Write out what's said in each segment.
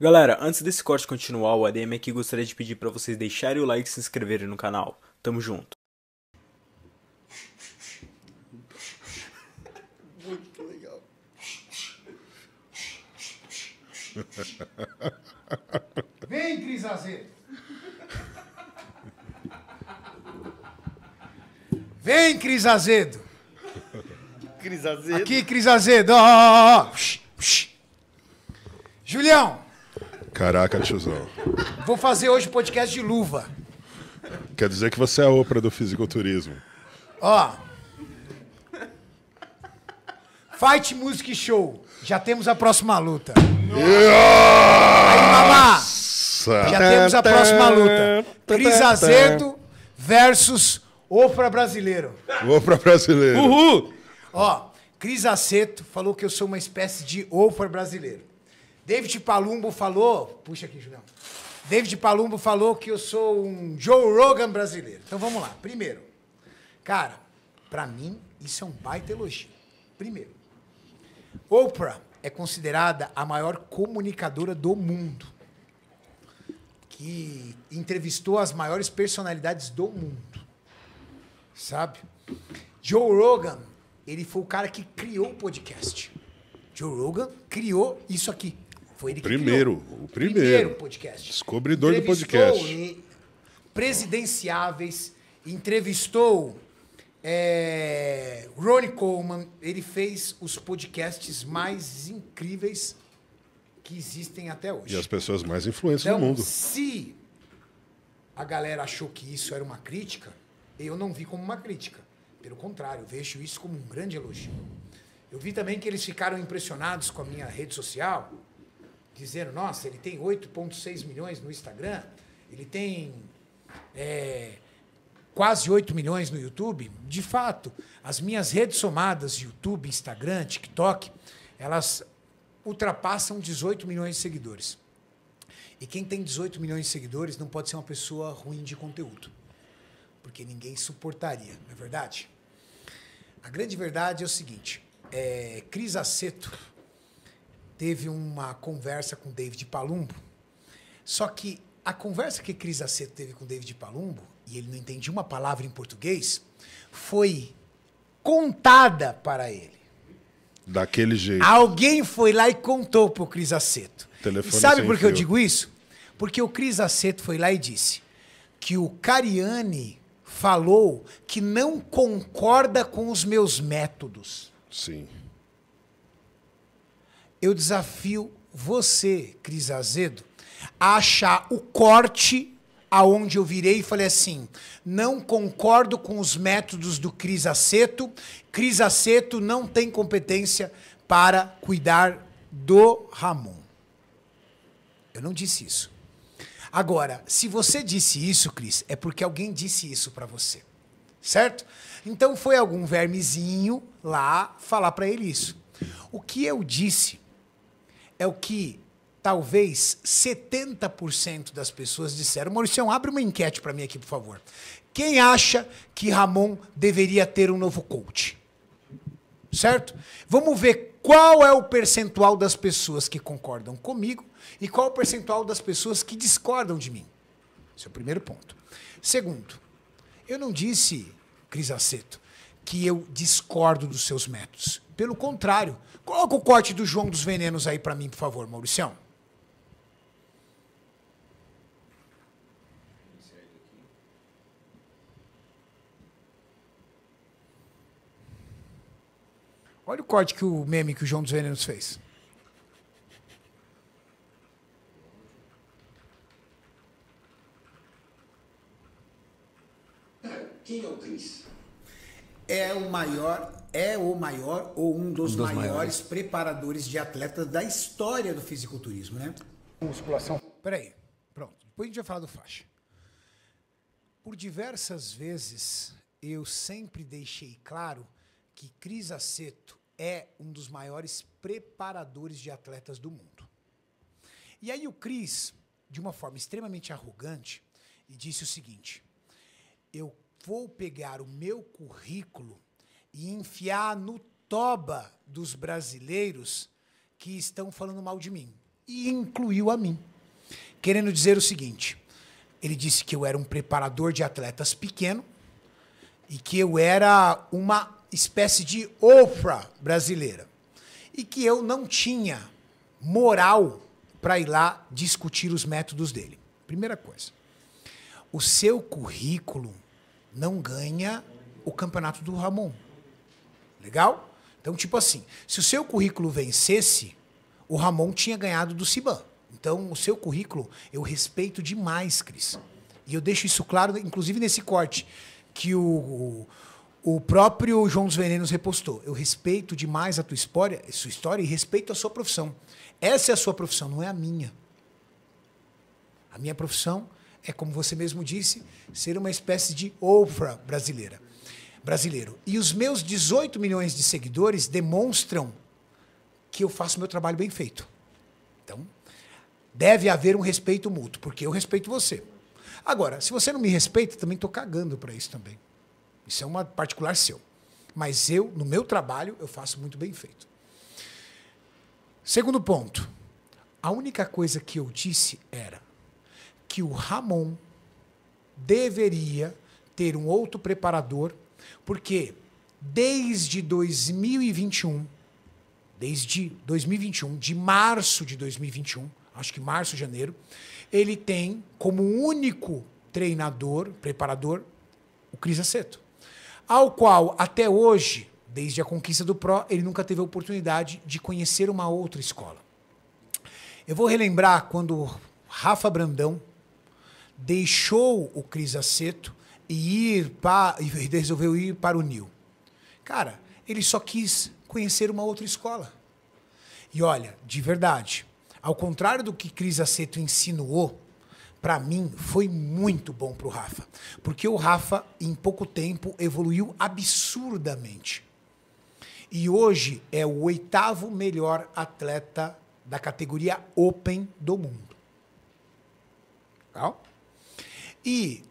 Galera, antes desse corte continuar, o ADM aqui gostaria de pedir para vocês deixarem o like e se inscreverem no canal. Tamo junto. Muito legal. Vem, Cris Azedo. Vem, Cris Azedo. Cris Azedo. Aqui, Cris Azedo. Oh, oh, oh. Julião. Caraca, tiozão. Vou fazer hoje podcast de luva. Quer dizer que você é a Oprah do fisiculturismo. Ó. Fight Music Show. Já temos a próxima luta. Aí, mamá. Já tá, temos a tá, próxima luta. Tá, Cris Azedo versus Ofra Brasileiro. Ofra brasileiro. Uhul! Ó, Cris Aceto falou que eu sou uma espécie de Ofra brasileiro. David Palumbo falou. Puxa aqui, Julião. David Palumbo falou que eu sou um Joe Rogan brasileiro. Então vamos lá. Primeiro, cara, para mim isso é um baita elogio. Primeiro, Oprah é considerada a maior comunicadora do mundo, que entrevistou as maiores personalidades do mundo, sabe? Joe Rogan, ele foi o cara que criou o podcast. Joe Rogan criou isso aqui. Foi ele que primeiro, criou. O primeiro. primeiro podcast. Descobridor entrevistou do podcast. Presidenciáveis. Entrevistou é, Ronnie Coleman. Ele fez os podcasts mais incríveis que existem até hoje. E as pessoas mais influentes então, do mundo. Se a galera achou que isso era uma crítica, eu não vi como uma crítica. Pelo contrário, vejo isso como um grande elogio. Eu vi também que eles ficaram impressionados com a minha rede social, dizendo, nossa, ele tem 8,6 milhões no Instagram, ele tem é, quase 8 milhões no YouTube. De fato, as minhas redes somadas, YouTube, Instagram, TikTok, elas ultrapassam 18 milhões de seguidores. E quem tem 18 milhões de seguidores não pode ser uma pessoa ruim de conteúdo. Porque ninguém suportaria, não é verdade? A grande verdade é o seguinte: é, Cris Aceto, teve uma conversa com David Palumbo. Só que a conversa que Cris Aceto teve com David Palumbo, e ele não entendia uma palavra em português, foi contada para ele. Daquele jeito. Alguém foi lá e contou para o Cris Aceto. Telefone sabe por que eu digo isso? Porque o Cris Aceto foi lá e disse que o Cariani falou que não concorda com os meus métodos. Sim eu desafio você, Cris Azedo, a achar o corte aonde eu virei e falei assim: não concordo com os métodos do Cris Aceto. Cris Aceto não tem competência para cuidar do Ramon. Eu não disse isso. Agora, se você disse isso, Cris, é porque alguém disse isso para você. Certo? Então foi algum vermezinho lá falar para ele isso. O que eu disse é o que talvez 70% das pessoas disseram. Maurício, abre uma enquete para mim aqui, por favor. Quem acha que Ramon deveria ter um novo coach? Certo? Vamos ver qual é o percentual das pessoas que concordam comigo e qual é o percentual das pessoas que discordam de mim. Esse é o primeiro ponto. Segundo, eu não disse, Cris Aceto, que eu discordo dos seus métodos. Pelo contrário. Coloca o corte do João dos Venenos aí para mim, por favor, Mauricião. Olha o corte que o meme que o João dos Venenos fez. Quem é o Cris? é o maior, é o maior ou um dos, um dos maiores, maiores, preparadores de atletas da história do fisiculturismo, né? Musculação. Peraí, pronto. Depois a gente vai falar do faixa. Por diversas vezes eu sempre deixei claro que Cris Aceto é um dos maiores preparadores de atletas do mundo. E aí o Cris, de uma forma extremamente arrogante, disse o seguinte: Eu vou pegar o meu currículo e enfiar no toba dos brasileiros que estão falando mal de mim. E incluiu a mim. Querendo dizer o seguinte: ele disse que eu era um preparador de atletas pequeno e que eu era uma espécie de Oprah brasileira. E que eu não tinha moral para ir lá discutir os métodos dele. Primeira coisa. O seu currículo não ganha o campeonato do Ramon. Legal? Então, tipo assim, se o seu currículo vencesse, o Ramon tinha ganhado do Ciban. Então, o seu currículo eu respeito demais, Cris. E eu deixo isso claro, inclusive nesse corte, que o, o, próprio João dos Venenos repostou. Eu respeito demais a tua história, a sua história e respeito a sua profissão. Essa é a sua profissão, não é a minha. A minha profissão é como você mesmo disse, ser uma espécie de Oprah brasileira, brasileiro. E os meus 18 milhões de seguidores demonstram que eu faço meu trabalho bem feito. Então, deve haver um respeito mútuo, porque eu respeito você. Agora, se você não me respeita, também estou cagando para isso também. Isso é uma particular seu. Mas eu, no meu trabalho, eu faço muito bem feito. Segundo ponto, a única coisa que eu disse era que o Ramon deveria ter um outro preparador, porque desde 2021, desde 2021, de março de 2021, acho que março, janeiro, ele tem como único treinador, preparador, o Cris Aceto. Ao qual, até hoje, desde a conquista do Pro, ele nunca teve a oportunidade de conhecer uma outra escola. Eu vou relembrar quando Rafa Brandão, deixou o Cris Aceto e, ir para, e resolveu ir para o Nil. Cara, ele só quis conhecer uma outra escola. E olha, de verdade, ao contrário do que Cris Aceto insinuou, para mim foi muito bom para o Rafa, porque o Rafa em pouco tempo evoluiu absurdamente. E hoje é o oitavo melhor atleta da categoria Open do mundo. Legal? E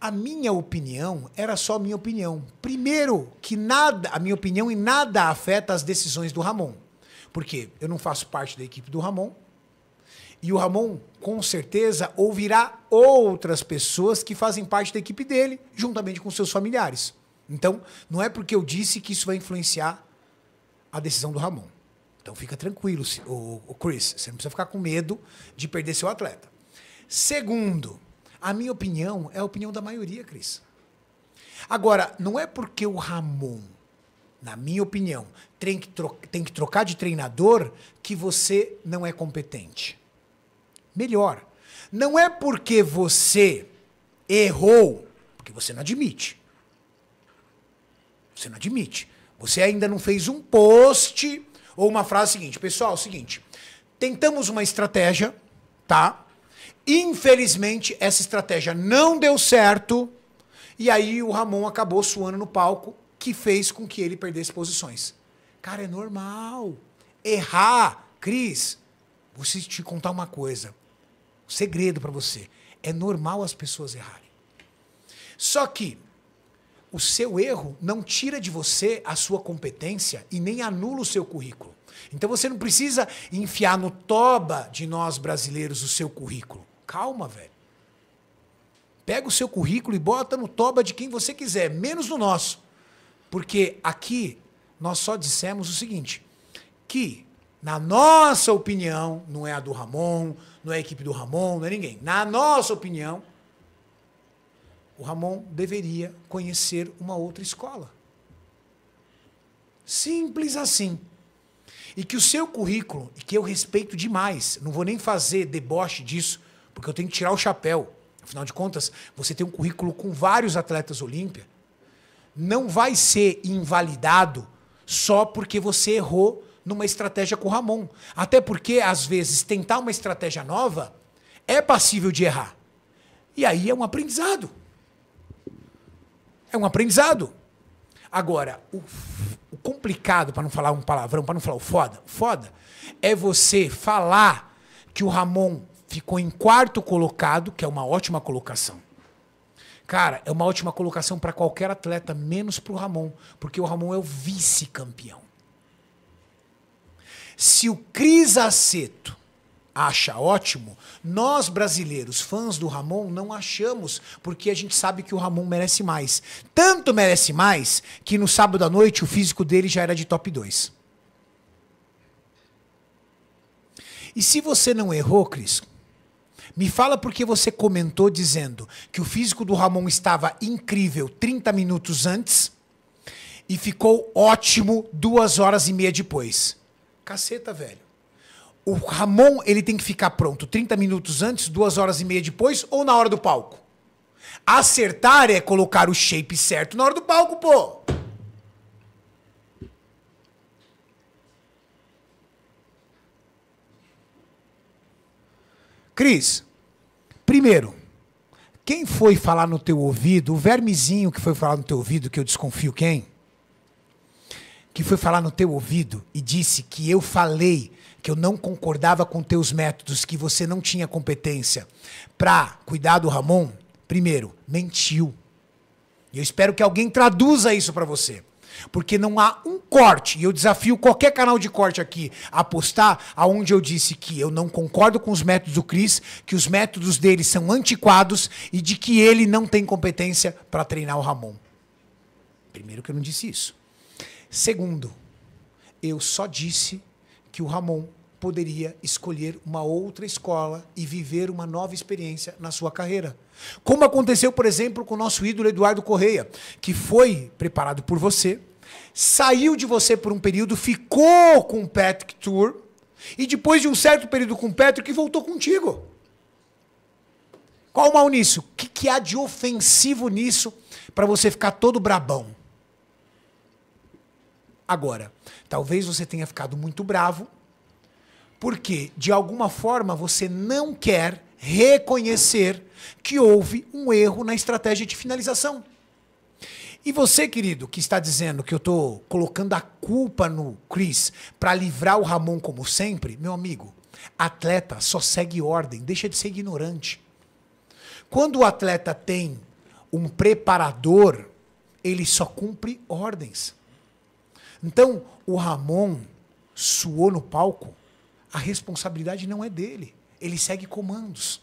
a minha opinião era só minha opinião. Primeiro, que nada, a minha opinião em nada afeta as decisões do Ramon. Porque eu não faço parte da equipe do Ramon. E o Ramon, com certeza, ouvirá outras pessoas que fazem parte da equipe dele, juntamente com seus familiares. Então, não é porque eu disse que isso vai influenciar a decisão do Ramon. Então, fica tranquilo, o Chris. Você não precisa ficar com medo de perder seu atleta. Segundo, a minha opinião é a opinião da maioria, Cris. Agora, não é porque o Ramon, na minha opinião, tem que, tem que trocar de treinador que você não é competente. Melhor, não é porque você errou, porque você não admite. Você não admite. Você ainda não fez um post ou uma frase seguinte. Pessoal, é o seguinte, tentamos uma estratégia, tá? Infelizmente, essa estratégia não deu certo. E aí o Ramon acabou suando no palco, que fez com que ele perdesse posições. Cara, é normal. Errar. Cris, vou te contar uma coisa. Um segredo para você. É normal as pessoas errarem. Só que o seu erro não tira de você a sua competência e nem anula o seu currículo. Então você não precisa enfiar no toba de nós brasileiros o seu currículo. Calma, velho. Pega o seu currículo e bota no toba de quem você quiser, menos no nosso. Porque aqui nós só dissemos o seguinte: que, na nossa opinião, não é a do Ramon, não é a equipe do Ramon, não é ninguém. Na nossa opinião, o Ramon deveria conhecer uma outra escola. Simples assim. E que o seu currículo, e que eu respeito demais, não vou nem fazer deboche disso, porque eu tenho que tirar o chapéu. Afinal de contas, você tem um currículo com vários atletas Olímpia. Não vai ser invalidado só porque você errou numa estratégia com o Ramon. Até porque, às vezes, tentar uma estratégia nova é passível de errar. E aí é um aprendizado. É um aprendizado. Agora, o, o complicado, para não falar um palavrão, para não falar o foda, o foda é você falar que o Ramon ficou em quarto colocado, que é uma ótima colocação. Cara, é uma ótima colocação para qualquer atleta, menos para o Ramon, porque o Ramon é o vice-campeão. Se o Cris Aceto acha ótimo, nós brasileiros, fãs do Ramon, não achamos, porque a gente sabe que o Ramon merece mais. Tanto merece mais que no sábado à noite o físico dele já era de top 2. E se você não errou, Cris, me fala porque você comentou dizendo que o físico do Ramon estava incrível 30 minutos antes e ficou ótimo duas horas e meia depois. Caceta, velho. O Ramon, ele tem que ficar pronto 30 minutos antes, duas horas e meia depois ou na hora do palco? Acertar é colocar o shape certo na hora do palco, pô. Cris, Primeiro, quem foi falar no teu ouvido, o vermezinho que foi falar no teu ouvido, que eu desconfio quem, que foi falar no teu ouvido e disse que eu falei que eu não concordava com teus métodos, que você não tinha competência para cuidar do Ramon, primeiro, mentiu. E eu espero que alguém traduza isso para você. Porque não há um corte, e eu desafio qualquer canal de corte aqui a postar, aonde eu disse que eu não concordo com os métodos do Cris, que os métodos dele são antiquados e de que ele não tem competência para treinar o Ramon. Primeiro que eu não disse isso. Segundo, eu só disse que o Ramon poderia escolher uma outra escola e viver uma nova experiência na sua carreira. Como aconteceu, por exemplo, com o nosso ídolo Eduardo Correia, que foi preparado por você, saiu de você por um período, ficou com o Patrick Tour, e depois de um certo período com o Patrick, voltou contigo. Qual o mal nisso? O que, que há de ofensivo nisso para você ficar todo brabão? Agora, talvez você tenha ficado muito bravo porque, de alguma forma, você não quer reconhecer que houve um erro na estratégia de finalização. E você, querido, que está dizendo que eu estou colocando a culpa no Chris para livrar o Ramon como sempre, meu amigo, atleta só segue ordem, deixa de ser ignorante. Quando o atleta tem um preparador, ele só cumpre ordens. Então, o Ramon suou no palco a responsabilidade não é dele. Ele segue comandos.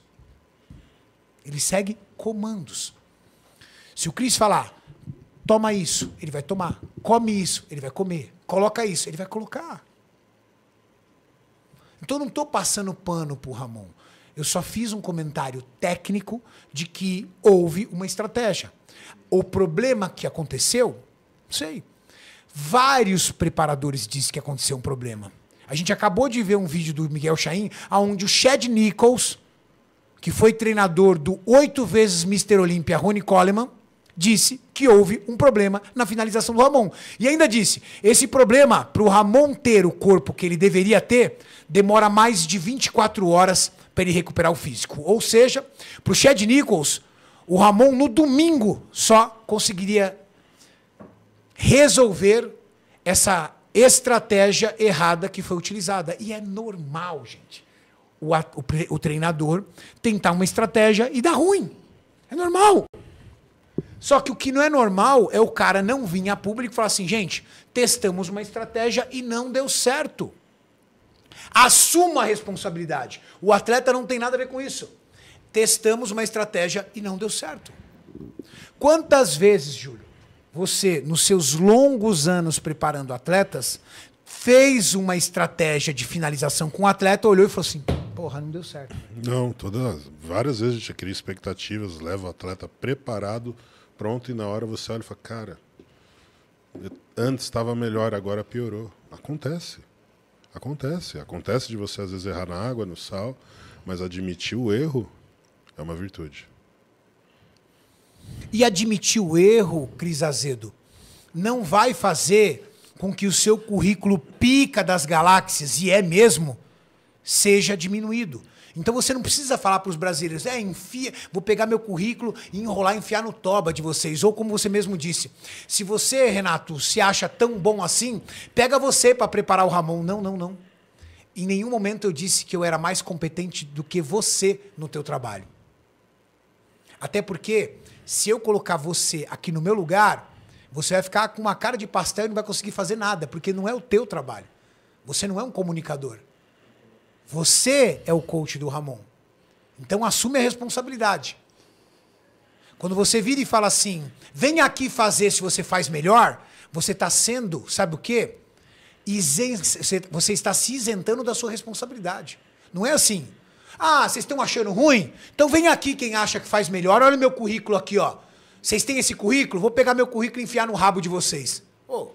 Ele segue comandos. Se o Cris falar, toma isso, ele vai tomar. Come isso, ele vai comer. Coloca isso, ele vai colocar. Então eu não estou passando pano para o Ramon. Eu só fiz um comentário técnico de que houve uma estratégia. O problema que aconteceu, não sei. Vários preparadores dizem que aconteceu um problema. A gente acabou de ver um vídeo do Miguel Chaim, onde o Chad Nichols, que foi treinador do oito vezes Mr. Olímpia Rony Coleman, disse que houve um problema na finalização do Ramon. E ainda disse: esse problema, para o Ramon ter o corpo que ele deveria ter, demora mais de 24 horas para ele recuperar o físico. Ou seja, para o Chad Nichols, o Ramon no domingo só conseguiria resolver essa estratégia errada que foi utilizada. E é normal, gente, o, o, o treinador tentar uma estratégia e dar ruim. É normal. Só que o que não é normal é o cara não vir a público e falar assim, gente, testamos uma estratégia e não deu certo. Assuma a responsabilidade. O atleta não tem nada a ver com isso. Testamos uma estratégia e não deu certo. Quantas vezes, Júlio, você, nos seus longos anos preparando atletas, fez uma estratégia de finalização com o atleta, olhou e falou assim: porra, não deu certo. Não, todas, várias vezes a gente cria expectativas, leva o atleta preparado, pronto, e na hora você olha e fala: cara, antes estava melhor, agora piorou. Acontece. Acontece. Acontece de você às vezes errar na água, no sal, mas admitir o erro é uma virtude e admitir o erro, Cris Azedo, não vai fazer com que o seu currículo pica das galáxias, e é mesmo, seja diminuído. Então você não precisa falar para os brasileiros, é, enfia, vou pegar meu currículo e enrolar, enfiar no toba de vocês. Ou como você mesmo disse, se você, Renato, se acha tão bom assim, pega você para preparar o Ramon. Não, não, não. Em nenhum momento eu disse que eu era mais competente do que você no teu trabalho. Até porque, se eu colocar você aqui no meu lugar, você vai ficar com uma cara de pastel e não vai conseguir fazer nada, porque não é o teu trabalho. Você não é um comunicador. Você é o coach do Ramon. Então assume a responsabilidade. Quando você vira e fala assim, vem aqui fazer se você faz melhor, você está sendo, sabe o quê? Isen você está se isentando da sua responsabilidade. Não é assim. Ah, vocês estão achando ruim? Então vem aqui quem acha que faz melhor. Olha o meu currículo aqui, ó. Vocês têm esse currículo? Vou pegar meu currículo e enfiar no rabo de vocês. Pô,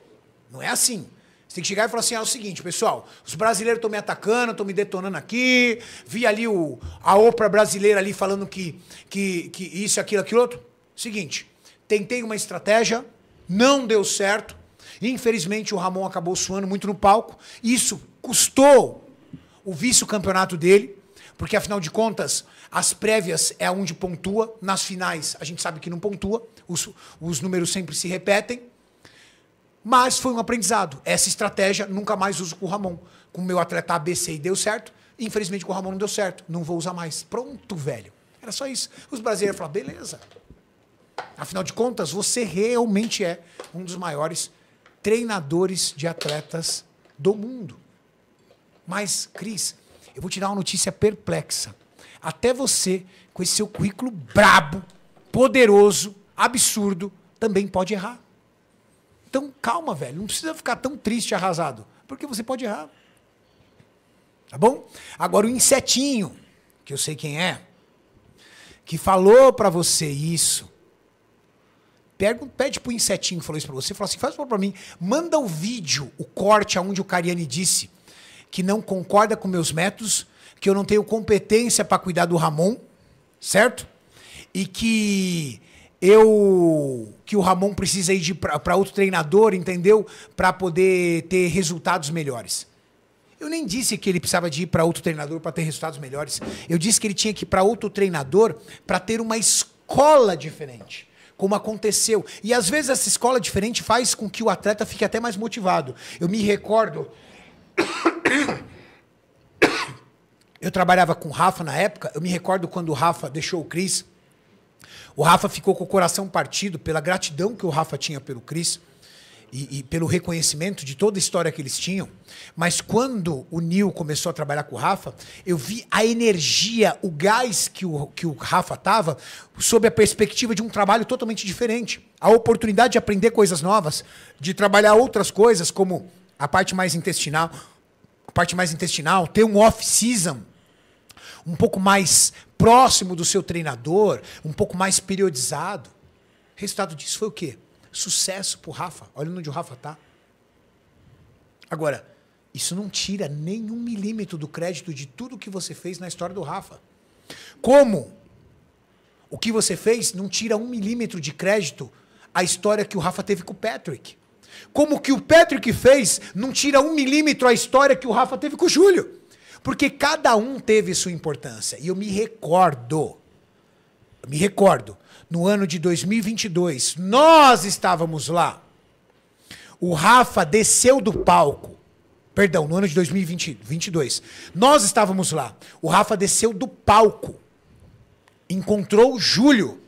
não é assim. Você tem que chegar e falar assim: ah, é o seguinte, pessoal, os brasileiros estão me atacando, estão me detonando aqui. Vi ali o, a Oprah brasileira ali falando que, que, que isso, aquilo, aquilo outro. Seguinte, tentei uma estratégia, não deu certo. Infelizmente, o Ramon acabou suando muito no palco. Isso custou o vice-campeonato dele. Porque, afinal de contas, as prévias é onde pontua, nas finais a gente sabe que não pontua, os, os números sempre se repetem. Mas foi um aprendizado. Essa estratégia nunca mais uso com o Ramon. Com o meu atleta ABC e deu certo. Infelizmente com o Ramon não deu certo. Não vou usar mais. Pronto, velho. Era só isso. Os brasileiros falaram, beleza. Afinal de contas, você realmente é um dos maiores treinadores de atletas do mundo. Mas, Cris, eu vou te dar uma notícia perplexa. Até você, com esse seu currículo brabo, poderoso, absurdo, também pode errar. Então, calma, velho. Não precisa ficar tão triste, arrasado. Porque você pode errar. Tá bom? Agora, o insetinho, que eu sei quem é, que falou para você isso. pede pro insetinho que falou isso pra você, fala assim, faz um para mim, manda o vídeo, o corte aonde o Cariani disse que não concorda com meus métodos, que eu não tenho competência para cuidar do Ramon, certo? E que eu que o Ramon precisa ir para outro treinador, entendeu? Para poder ter resultados melhores. Eu nem disse que ele precisava de ir para outro treinador para ter resultados melhores. Eu disse que ele tinha que ir para outro treinador para ter uma escola diferente. Como aconteceu. E às vezes essa escola diferente faz com que o atleta fique até mais motivado. Eu me recordo eu trabalhava com o Rafa na época. Eu me recordo quando o Rafa deixou o Cris. O Rafa ficou com o coração partido pela gratidão que o Rafa tinha pelo Cris e, e, pelo reconhecimento de toda a história que eles tinham. Mas quando o Nil começou a trabalhar com o Rafa, eu vi a energia, o gás que o, que o Rafa tava sob a perspectiva de um trabalho totalmente diferente. A oportunidade de aprender coisas novas, de trabalhar outras coisas, como a parte mais intestinal, parte mais intestinal, ter um off-season um pouco mais próximo do seu treinador, um pouco mais periodizado. Resultado disso foi o quê? Sucesso pro Rafa. Olha onde o Rafa tá. Agora, isso não tira nenhum milímetro do crédito de tudo que você fez na história do Rafa. Como o que você fez não tira um milímetro de crédito à história que o Rafa teve com o Patrick. Como que o Patrick fez não tira um milímetro a história que o Rafa teve com o Júlio. Porque cada um teve sua importância. E eu me recordo, eu me recordo, no ano de 2022, nós estávamos lá. O Rafa desceu do palco. Perdão, no ano de 2022. Nós estávamos lá. O Rafa desceu do palco. Encontrou o Júlio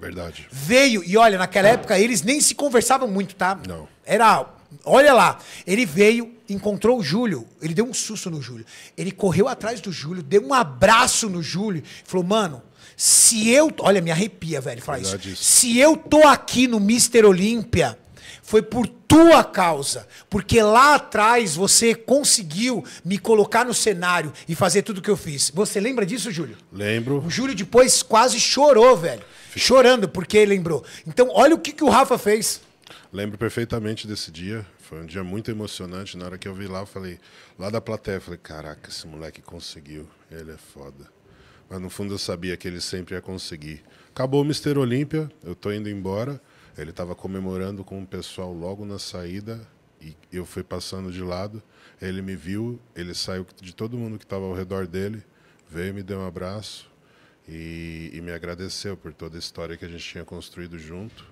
Verdade. Veio, e olha, naquela ah. época eles nem se conversavam muito, tá? Não. Era. Olha lá, ele veio, encontrou o Júlio, ele deu um susto no Júlio. Ele correu atrás do Júlio, deu um abraço no Júlio, falou: "Mano, se eu, olha, me arrepia, velho, falar isso. isso. Se eu tô aqui no Mister Olímpia, foi por tua causa, porque lá atrás você conseguiu me colocar no cenário e fazer tudo o que eu fiz. Você lembra disso, Júlio? Lembro. O Júlio depois quase chorou, velho chorando porque ele lembrou. Então, olha o que, que o Rafa fez. Lembro perfeitamente desse dia. Foi um dia muito emocionante. Na hora que eu vi lá, eu falei, lá da plateia, falei, caraca, esse moleque conseguiu. Ele é foda. Mas no fundo eu sabia que ele sempre ia conseguir. Acabou o Mister Olímpia, eu tô indo embora. Ele estava comemorando com o pessoal logo na saída e eu fui passando de lado. Ele me viu, ele saiu de todo mundo que estava ao redor dele, veio me deu um abraço e, e me agradeceu por toda a história que a gente tinha construído junto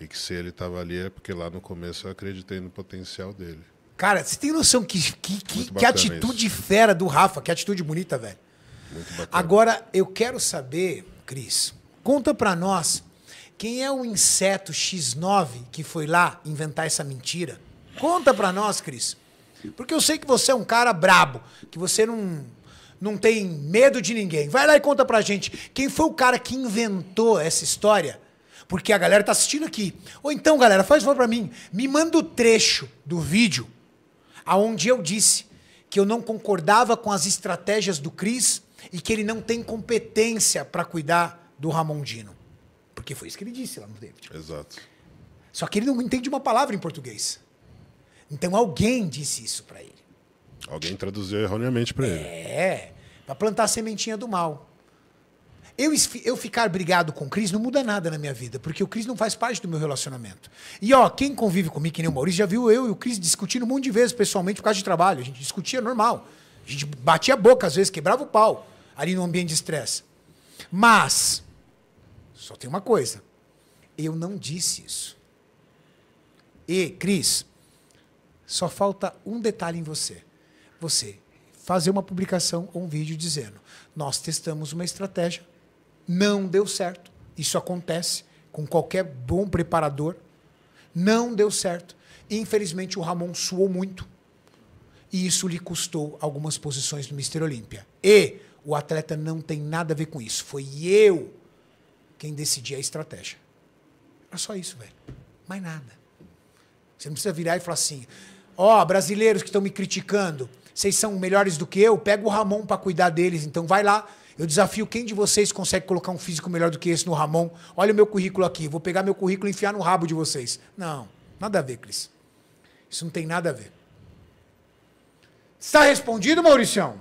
e que se ele estava ali é porque lá no começo eu acreditei no potencial dele. Cara, você tem noção que, que, que, que atitude isso. fera do Rafa, que atitude bonita, velho. Muito bacana. Agora, eu quero saber, Cris, conta para nós quem é o inseto X9 que foi lá inventar essa mentira. Conta para nós, Cris. Porque eu sei que você é um cara brabo, que você não não tem medo de ninguém. Vai lá e conta pra gente quem foi o cara que inventou essa história, porque a galera tá assistindo aqui. Ou então, galera, faz favor pra mim, me manda o trecho do vídeo aonde eu disse que eu não concordava com as estratégias do Cris e que ele não tem competência para cuidar do Ramondino. Porque foi isso que ele disse lá no David. Exato. Só que ele não entende uma palavra em português. Então alguém disse isso para ele. Alguém traduziu erroneamente para ele. É, para plantar a sementinha do mal. Eu, eu ficar brigado com o Cris não muda nada na minha vida, porque o Cris não faz parte do meu relacionamento. E ó, quem convive comigo, que nem o Maurício, já viu eu e o Cris discutindo um monte de vezes pessoalmente por causa de trabalho. A gente discutia normal. A gente batia a boca, às vezes quebrava o pau ali no ambiente de estresse. Mas, só tem uma coisa: eu não disse isso. E, Cris, só falta um detalhe em você você fazer uma publicação ou um vídeo dizendo: nós testamos uma estratégia, não deu certo. Isso acontece com qualquer bom preparador. Não deu certo. Infelizmente, o Ramon suou muito. E isso lhe custou algumas posições no Mister Olímpia. E o atleta não tem nada a ver com isso. Foi eu quem decidi a estratégia. Era só isso, velho. Mais nada. Você não precisa virar e falar assim: ó, oh, brasileiros que estão me criticando, vocês são melhores do que eu, pega o Ramon para cuidar deles, então vai lá. Eu desafio quem de vocês consegue colocar um físico melhor do que esse no Ramon. Olha o meu currículo aqui, vou pegar meu currículo e enfiar no rabo de vocês. Não, nada a ver, Cris. Isso não tem nada a ver. Está respondido, Mauricião?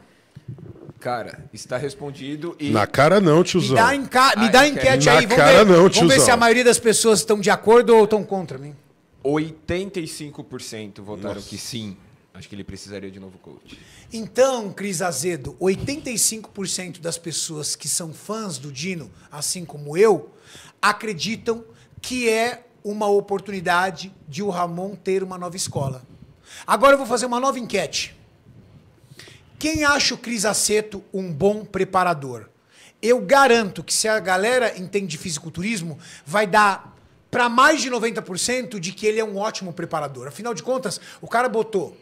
Cara, está respondido e. Na cara não, tiozão. Me dá, enca... Me ah, dá enquete na aí, vamos cara ver. Não, tiozão. Vamos ver se a maioria das pessoas estão de acordo ou estão contra mim. 85% votaram Nossa. que sim. Acho que ele precisaria de novo coach. Então, Cris Azedo, 85% das pessoas que são fãs do Dino, assim como eu, acreditam que é uma oportunidade de o Ramon ter uma nova escola. Agora eu vou fazer uma nova enquete. Quem acha o Cris Aceto um bom preparador? Eu garanto que se a galera entende fisiculturismo, vai dar para mais de 90% de que ele é um ótimo preparador. Afinal de contas, o cara botou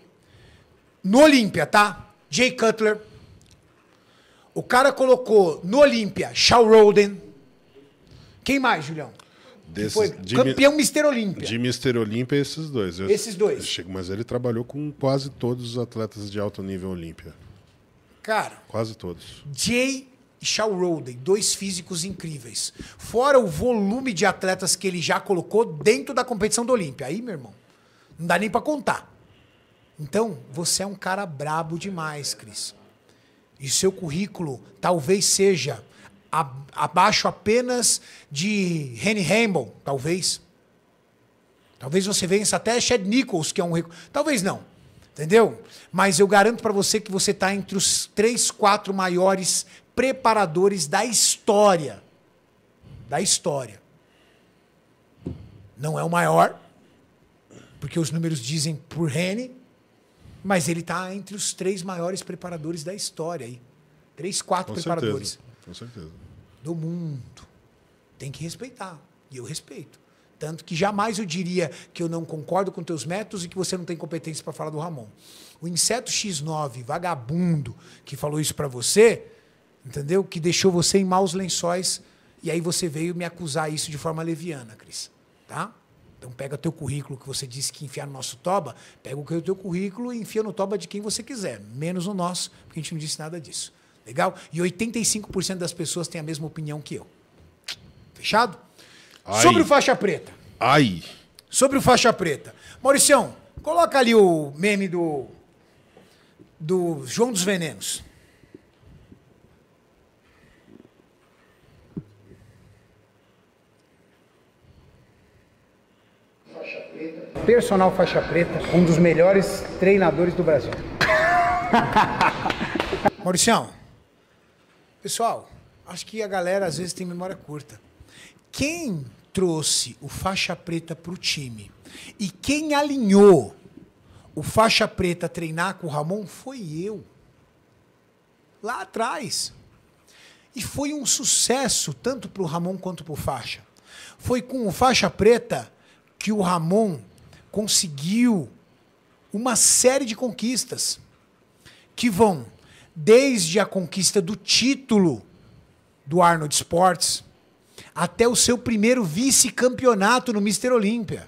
no Olímpia, tá? Jay Cutler. O cara colocou no Olímpia Shaw Roden. Quem mais, Julião? Desses, foi campeão Mr. Mister Olímpia. De Mister Olímpia, esses dois. Eu, esses dois. Chego, mas ele trabalhou com quase todos os atletas de alto nível Olímpia. Cara. Quase todos. Jay e Shaw Roden, dois físicos incríveis. Fora o volume de atletas que ele já colocou dentro da competição do Olímpia. Aí, meu irmão, não dá nem para contar. Então, você é um cara brabo demais, Cris. E seu currículo talvez seja abaixo apenas de Henry Hamble, talvez. Talvez você vença até Chad Nichols, que é um Talvez não. Entendeu? Mas eu garanto para você que você está entre os três, quatro maiores preparadores da história. Da história. Não é o maior, porque os números dizem por Henry, mas ele está entre os três maiores preparadores da história. Aí. Três, quatro Com preparadores. Certeza. Com certeza. Do mundo. Tem que respeitar. E eu respeito. Tanto que jamais eu diria que eu não concordo com teus métodos e que você não tem competência para falar do Ramon. O inseto X9, vagabundo, que falou isso para você, entendeu? Que deixou você em maus lençóis e aí você veio me acusar isso de forma leviana, Cris. Tá? Então pega teu currículo que você disse que enfiar no nosso toba, pega o teu currículo e enfia no toba de quem você quiser, menos no nosso, porque a gente não disse nada disso. Legal? E 85% das pessoas têm a mesma opinião que eu. Fechado? Ai. Sobre o faixa preta. Ai. Sobre o faixa preta. Mauricião, coloca ali o meme do do João dos Venenos. Personal faixa preta, um dos melhores treinadores do Brasil. Mauricião, pessoal, acho que a galera às vezes tem memória curta. Quem trouxe o faixa preta para o time e quem alinhou o faixa preta treinar com o Ramon foi eu. Lá atrás. E foi um sucesso tanto para o Ramon quanto para o faixa. Foi com o faixa preta que o Ramon conseguiu uma série de conquistas que vão desde a conquista do título do Arnold Sports até o seu primeiro vice-campeonato no Mister Olímpia.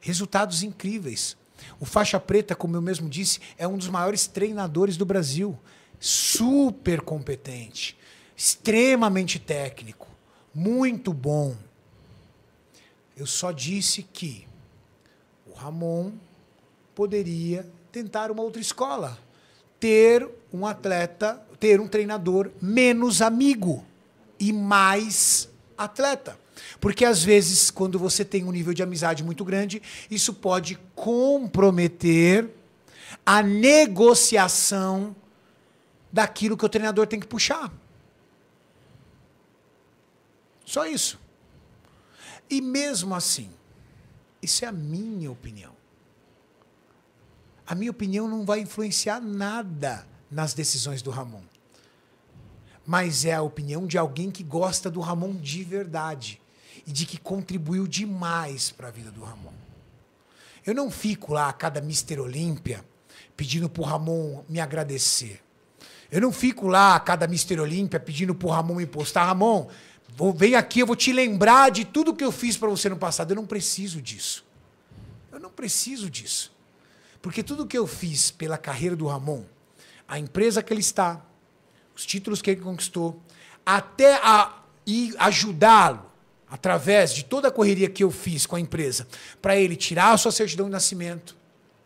Resultados incríveis. O faixa preta, como eu mesmo disse, é um dos maiores treinadores do Brasil. Super competente, extremamente técnico, muito bom. Eu só disse que Ramon poderia tentar uma outra escola, ter um atleta, ter um treinador menos amigo e mais atleta. Porque às vezes, quando você tem um nível de amizade muito grande, isso pode comprometer a negociação daquilo que o treinador tem que puxar. Só isso. E mesmo assim, isso é a minha opinião. A minha opinião não vai influenciar nada nas decisões do Ramon. Mas é a opinião de alguém que gosta do Ramon de verdade e de que contribuiu demais para a vida do Ramon. Eu não fico lá a cada Mister Olímpia pedindo para o Ramon me agradecer. Eu não fico lá a cada Mister Olímpia pedindo para o Ramon me postar. Ramon, Vou, vem aqui, eu vou te lembrar de tudo que eu fiz para você no passado. Eu não preciso disso. Eu não preciso disso. Porque tudo que eu fiz pela carreira do Ramon, a empresa que ele está, os títulos que ele conquistou, até a, ajudá-lo através de toda a correria que eu fiz com a empresa, para ele tirar a sua certidão de nascimento,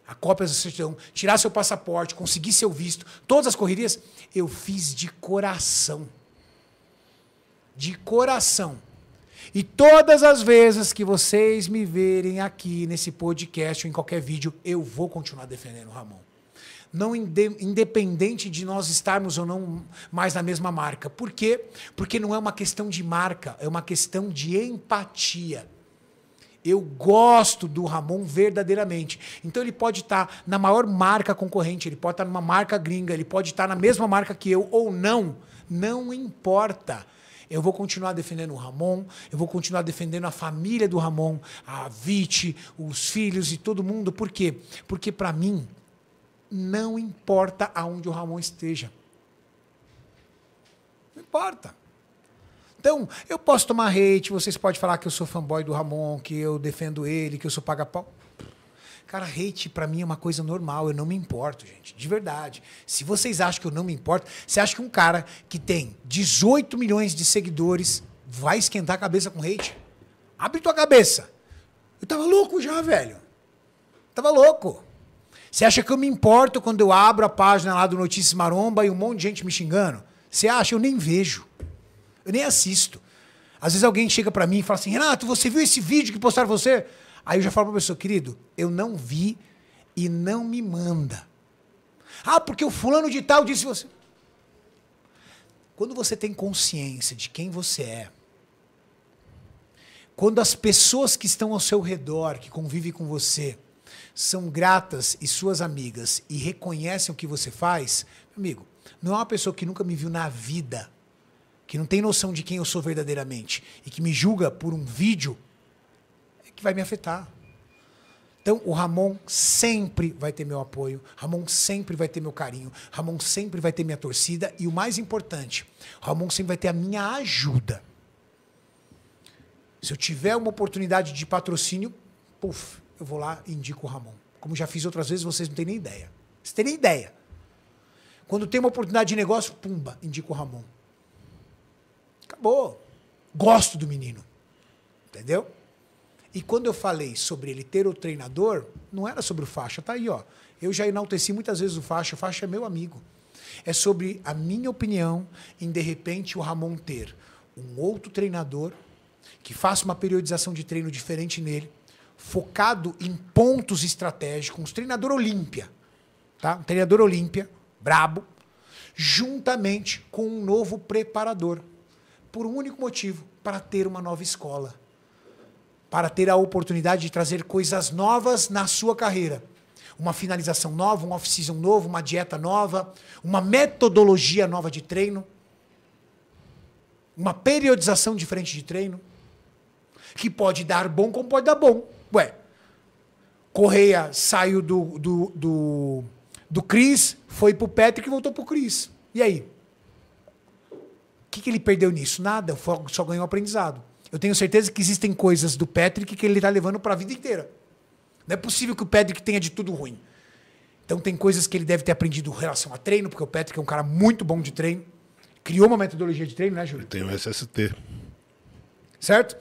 a cópia da certidão, tirar seu passaporte, conseguir seu visto, todas as correrias, eu fiz de coração de coração. E todas as vezes que vocês me verem aqui nesse podcast ou em qualquer vídeo, eu vou continuar defendendo o Ramon. Não inde independente de nós estarmos ou não mais na mesma marca. Por quê? Porque não é uma questão de marca, é uma questão de empatia. Eu gosto do Ramon verdadeiramente. Então ele pode estar tá na maior marca concorrente, ele pode estar tá numa marca gringa, ele pode estar tá na mesma marca que eu ou não. Não importa. Eu vou continuar defendendo o Ramon, eu vou continuar defendendo a família do Ramon, a Vite, os filhos e todo mundo. Por quê? Porque para mim não importa aonde o Ramon esteja. Não importa. Então, eu posso tomar hate, vocês podem falar que eu sou fanboy do Ramon, que eu defendo ele, que eu sou paga-pau. Cara, hate para mim é uma coisa normal, eu não me importo, gente, de verdade. Se vocês acham que eu não me importo, você acha que um cara que tem 18 milhões de seguidores vai esquentar a cabeça com hate? Abre tua cabeça. Eu tava louco já, velho. Tava louco. Você acha que eu me importo quando eu abro a página lá do Notícias Maromba e um monte de gente me xingando? Você acha? Eu nem vejo. Eu nem assisto. Às vezes alguém chega para mim e fala assim: Renato, você viu esse vídeo que postaram você? Aí eu já falo para a pessoa, querido, eu não vi e não me manda. Ah, porque o fulano de tal disse você. Quando você tem consciência de quem você é, quando as pessoas que estão ao seu redor, que convivem com você, são gratas e suas amigas e reconhecem o que você faz, meu amigo, não é uma pessoa que nunca me viu na vida, que não tem noção de quem eu sou verdadeiramente e que me julga por um vídeo que vai me afetar. Então, o Ramon sempre vai ter meu apoio, Ramon sempre vai ter meu carinho, Ramon sempre vai ter minha torcida e o mais importante, Ramon sempre vai ter a minha ajuda. Se eu tiver uma oportunidade de patrocínio, puf, eu vou lá e indico o Ramon. Como já fiz outras vezes, vocês não têm nem ideia. Vocês têm nem ideia. Quando tem uma oportunidade de negócio, pumba, indico o Ramon. Acabou. Gosto do menino. Entendeu? E quando eu falei sobre ele ter o treinador, não era sobre o faixa, tá aí, ó. Eu já enalteci muitas vezes o faixa, o faixa é meu amigo. É sobre a minha opinião em de repente o Ramon ter um outro treinador que faça uma periodização de treino diferente nele, focado em pontos estratégicos, um treinador Olímpia, tá? Um treinador Olímpia, brabo, juntamente com um novo preparador, por um único motivo, para ter uma nova escola para ter a oportunidade de trazer coisas novas na sua carreira. Uma finalização nova, um off-season novo, uma dieta nova, uma metodologia nova de treino, uma periodização diferente de treino, que pode dar bom como pode dar bom. Ué, Correia saiu do, do, do, do Cris, foi pro Patrick e voltou pro Cris. E aí? O que, que ele perdeu nisso? Nada, só ganhou aprendizado eu tenho certeza que existem coisas do Patrick que ele está levando para a vida inteira. Não é possível que o Patrick tenha de tudo ruim. Então tem coisas que ele deve ter aprendido em relação a treino, porque o Patrick é um cara muito bom de treino. Criou uma metodologia de treino, né, Júlio? Eu tem o SST. Certo?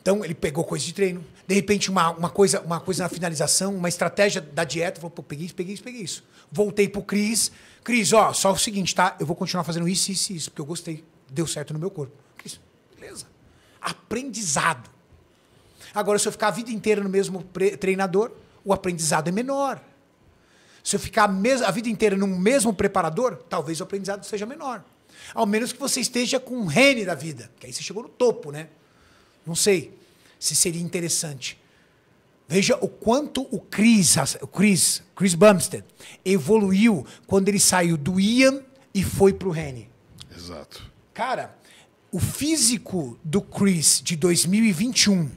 Então ele pegou coisa de treino. De repente, uma, uma, coisa, uma coisa na finalização, uma estratégia da dieta. Falou, pô, peguei isso, peguei isso, peguei isso. Voltei pro Cris. Cris, ó, só o seguinte, tá? Eu vou continuar fazendo isso, isso e isso, porque eu gostei. Deu certo no meu corpo aprendizado. Agora, se eu ficar a vida inteira no mesmo treinador, o aprendizado é menor. Se eu ficar a, a vida inteira no mesmo preparador, talvez o aprendizado seja menor. Ao menos que você esteja com o rene da vida, que aí você chegou no topo, né? Não sei se seria interessante. Veja o quanto o Chris, o Chris, Chris Bumstead evoluiu quando ele saiu do Ian e foi para o Rene. Exato. Cara, o físico do Chris de 2021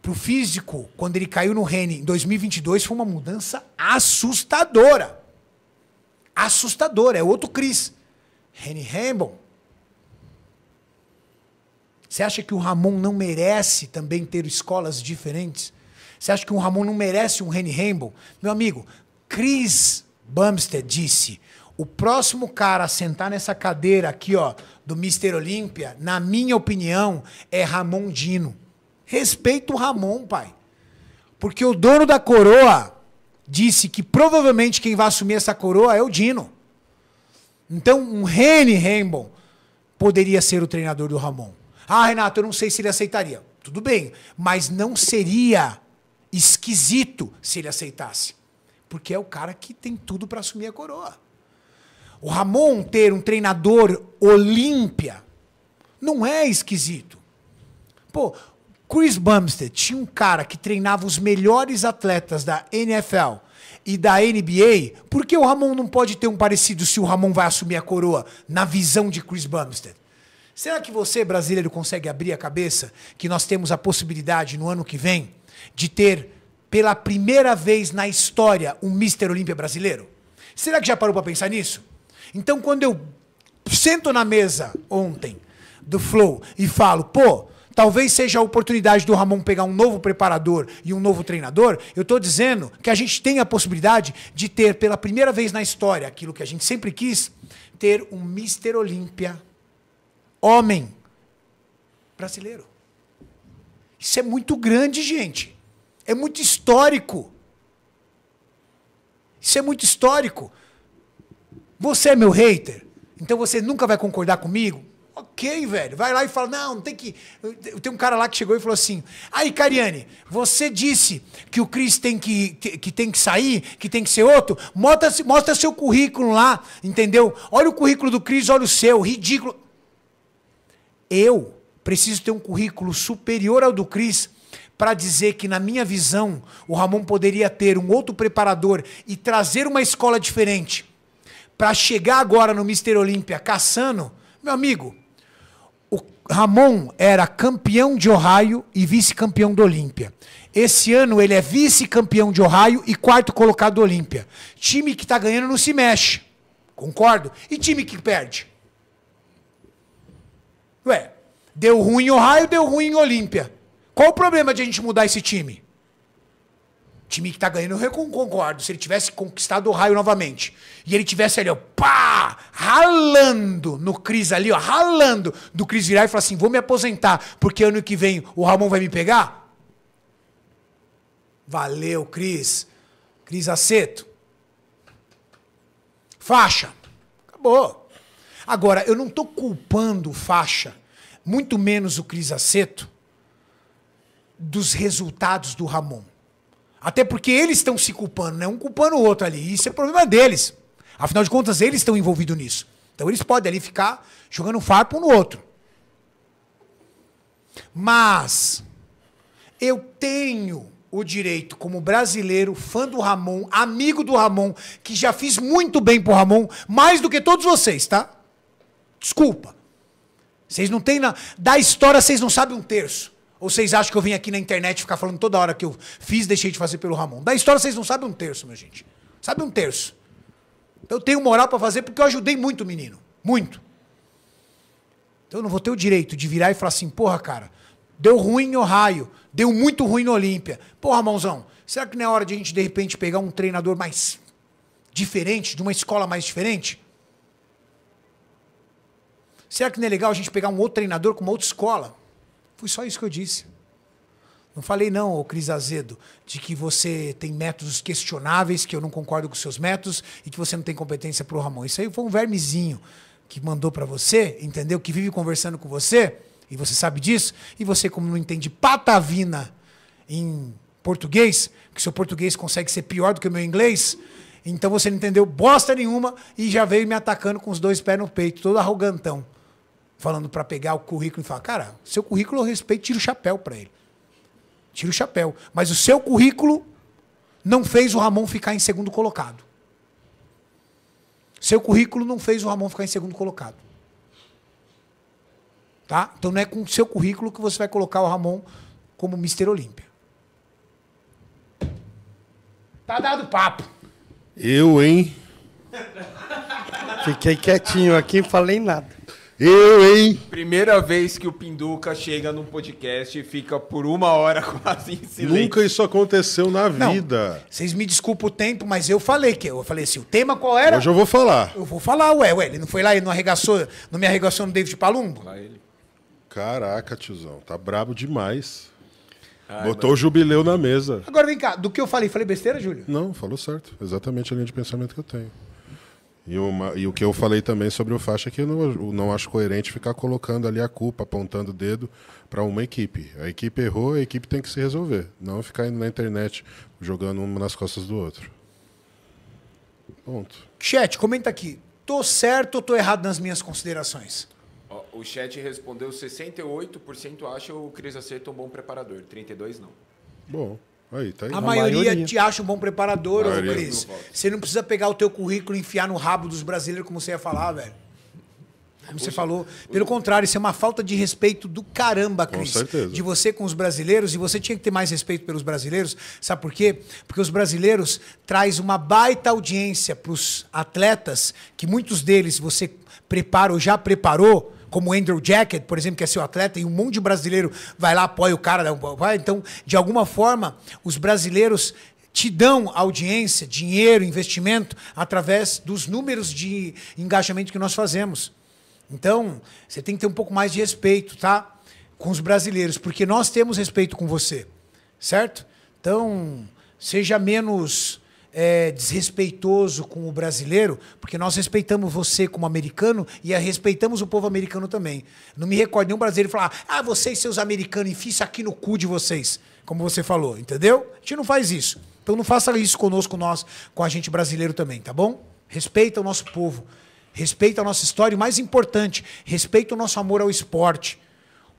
para o físico, quando ele caiu no Reni em 2022, foi uma mudança assustadora. Assustadora. É outro Chris. Reni Rambon. Você acha que o Ramon não merece também ter escolas diferentes? Você acha que o Ramon não merece um Reni Rambon? Meu amigo, Chris Bumstead disse: o próximo cara a sentar nessa cadeira aqui, ó, do Mister Olímpia, na minha opinião, é Ramon Dino. Respeita o Ramon, pai. Porque o dono da coroa disse que provavelmente quem vai assumir essa coroa é o Dino. Então, um Rene Rainbow poderia ser o treinador do Ramon. Ah, Renato, eu não sei se ele aceitaria. Tudo bem, mas não seria esquisito se ele aceitasse. Porque é o cara que tem tudo para assumir a coroa o Ramon ter um treinador Olímpia não é esquisito. Pô, Chris Bumstead tinha um cara que treinava os melhores atletas da NFL e da NBA, por que o Ramon não pode ter um parecido se o Ramon vai assumir a coroa na visão de Chris Bumstead? Será que você, brasileiro, consegue abrir a cabeça que nós temos a possibilidade no ano que vem de ter pela primeira vez na história um Mister Olímpia brasileiro? Será que já parou para pensar nisso? Então, quando eu sento na mesa ontem do Flow e falo, pô, talvez seja a oportunidade do Ramon pegar um novo preparador e um novo treinador, eu estou dizendo que a gente tem a possibilidade de ter, pela primeira vez na história, aquilo que a gente sempre quis, ter um Mister Olímpia homem brasileiro. Isso é muito grande, gente. É muito histórico. Isso é muito histórico. Você é meu hater, então você nunca vai concordar comigo? Ok, velho. Vai lá e fala, não, não tem que. Tem um cara lá que chegou e falou assim: Aí, Cariane, você disse que o Cris tem que, que tem que sair, que tem que ser outro. Mostra, mostra seu currículo lá, entendeu? Olha o currículo do Cris, olha o seu, ridículo. Eu preciso ter um currículo superior ao do Cris para dizer que, na minha visão, o Ramon poderia ter um outro preparador e trazer uma escola diferente para chegar agora no Mister Olímpia caçando, meu amigo, o Ramon era campeão de Ohio e vice-campeão do Olímpia. Esse ano ele é vice-campeão de Ohio e quarto colocado do Olímpia. Time que está ganhando não se mexe. Concordo? E time que perde? Ué, deu ruim em Ohio, deu ruim em Olímpia. Qual o problema de a gente mudar esse time? time que tá ganhando, eu concordo. Se ele tivesse conquistado o raio novamente e ele tivesse ali, ó, pá, ralando no Cris ali, ó, ralando do Cris virar e falar assim: vou me aposentar porque ano que vem o Ramon vai me pegar. Valeu, Cris. Cris Aceto. Faixa. Acabou. Agora, eu não tô culpando o Faixa, muito menos o Cris Aceto, dos resultados do Ramon. Até porque eles estão se culpando, né? Um culpando o outro ali. Isso é problema deles. Afinal de contas, eles estão envolvidos nisso. Então eles podem ali ficar jogando farpa um no outro. Mas eu tenho o direito, como brasileiro, fã do Ramon, amigo do Ramon, que já fiz muito bem pro Ramon, mais do que todos vocês, tá? Desculpa. Vocês não têm na... Da história, vocês não sabem um terço. Ou vocês acham que eu vim aqui na internet ficar falando toda hora que eu fiz, deixei de fazer pelo Ramon? Da história vocês não sabem um terço, meu gente. Sabe um terço. Então eu tenho moral para fazer porque eu ajudei muito o menino. Muito. Então eu não vou ter o direito de virar e falar assim, porra, cara, deu ruim no raio, deu muito ruim no Olímpia. Porra, Ramãozão, será que não é hora de a gente, de repente, pegar um treinador mais diferente, de uma escola mais diferente? Será que não é legal a gente pegar um outro treinador com uma outra escola? Foi só isso que eu disse. Não falei, não, ô Cris Azedo, de que você tem métodos questionáveis, que eu não concordo com seus métodos e que você não tem competência para o Ramon. Isso aí foi um vermezinho que mandou para você, entendeu? Que vive conversando com você, e você sabe disso, e você, como não entende patavina em português, que seu português consegue ser pior do que o meu inglês, então você não entendeu bosta nenhuma e já veio me atacando com os dois pés no peito, todo arrogantão falando para pegar o currículo e falar, cara, seu currículo eu respeito, tira o chapéu para ele. Tira o chapéu. Mas o seu currículo não fez o Ramon ficar em segundo colocado. Seu currículo não fez o Ramon ficar em segundo colocado. Tá? Então não é com o seu currículo que você vai colocar o Ramon como Mister Olímpia. Tá dado papo. Eu, hein? Fiquei quietinho aqui, não falei nada. Eu, hein? Primeira vez que o Pinduca chega num podcast e fica por uma hora quase em silêncio. Nunca isso aconteceu na vida. Vocês me desculpam o tempo, mas eu falei que eu falei assim, o tema qual era? Hoje eu vou falar. Eu vou falar, ué, ué, ele não foi lá e não arregaçou, não me arregaçou no David Palumbo? Lá ele. Caraca, tiozão, tá brabo demais. Ai, Botou mano. o jubileu na mesa. Agora vem cá, do que eu falei? Falei besteira, Júlio? Não, falou certo. Exatamente a linha de pensamento que eu tenho. E, uma, e, o que eu falei também sobre o faixa que eu não, eu não acho coerente ficar colocando ali a culpa, apontando o dedo para uma equipe. A equipe errou, a equipe tem que se resolver. Não ficar indo na internet jogando um nas costas do outro. Ponto. Chat, comenta aqui. Tô certo ou tô errado nas minhas considerações? O chat respondeu 68% acha o Cris Acerto um bom preparador, 32% não. Bom. Aí, tá aí. A, a maioria, maioria, te acha um bom preparador, Luiz. Você não precisa pegar o teu currículo e enfiar no rabo dos brasileiros, como você ia falar, velho. Como você falou. Pelo contrário, isso é uma falta de respeito do caramba, Cris. Com certeza. De você com os brasileiros, e você tinha que ter mais respeito pelos brasileiros. Sabe por quê? Porque os brasileiros traz uma baita audiência para os atletas, que muitos deles você prepara ou já preparou como Andrew Jacket, por exemplo, que é seu atleta, e um monte de brasileiro vai lá, apoia o cara. Vai. Então, de alguma forma, os brasileiros te dão audiência, dinheiro, investimento, através dos números de engajamento que nós fazemos. Então, você tem que ter um pouco mais de respeito, tá? Com os brasileiros, porque nós temos respeito com você, certo? Então, seja menos é, desrespeitoso com o brasileiro, porque nós respeitamos você como americano e respeitamos o povo americano também. Não me recordo nenhum brasileiro falar, ah, vocês, seus americanos, enfim, isso aqui no cu de vocês, como você falou, entendeu? A gente não faz isso. Então não faça isso conosco, nós, com a gente brasileiro também, tá bom? Respeita o nosso povo, respeita a nossa história e, mais importante, respeita o nosso amor ao esporte.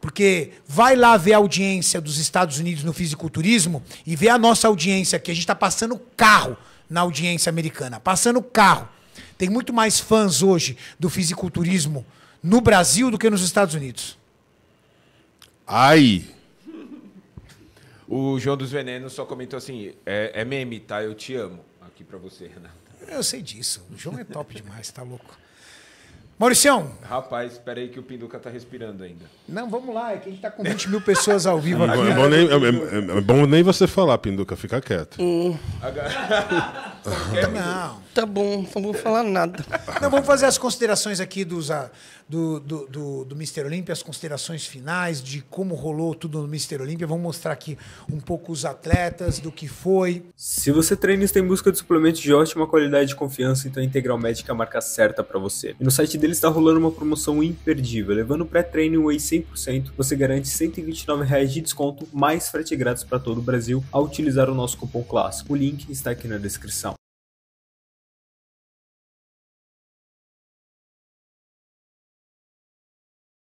Porque vai lá ver a audiência dos Estados Unidos no fisiculturismo e ver a nossa audiência aqui. A gente está passando carro na audiência americana. Passando carro. Tem muito mais fãs hoje do fisiculturismo no Brasil do que nos Estados Unidos. Ai! O João dos Venenos só comentou assim: é, é meme, tá? Eu te amo. Aqui para você, Renato. Eu sei disso. O João é top demais, tá louco. Mauricião. Rapaz, espera aí que o Pinduca tá respirando ainda. Não, vamos lá, é que a gente tá com 20 mil pessoas ao vivo aqui. É bom, nem, é, é, é bom nem você falar, Pinduca, fica quieto. Hum. Não. Tá, tá bom, não vou falar nada. Não, vamos fazer as considerações aqui dos, a, ah, do, do, do, do Mr. Olímpia, as considerações finais de como rolou tudo no Mr. Olímpia. Vamos mostrar aqui um pouco os atletas, do que foi. Se você treina está em busca de suplementos de ótima qualidade e confiança, então a Integral Médica é a marca certa para você. E no site deles está rolando uma promoção imperdível. Levando o pré-treino Whey 100%, você garante R$ 129 de desconto, mais frete grátis para todo o Brasil, ao utilizar o nosso cupom clássico. O link está aqui na descrição.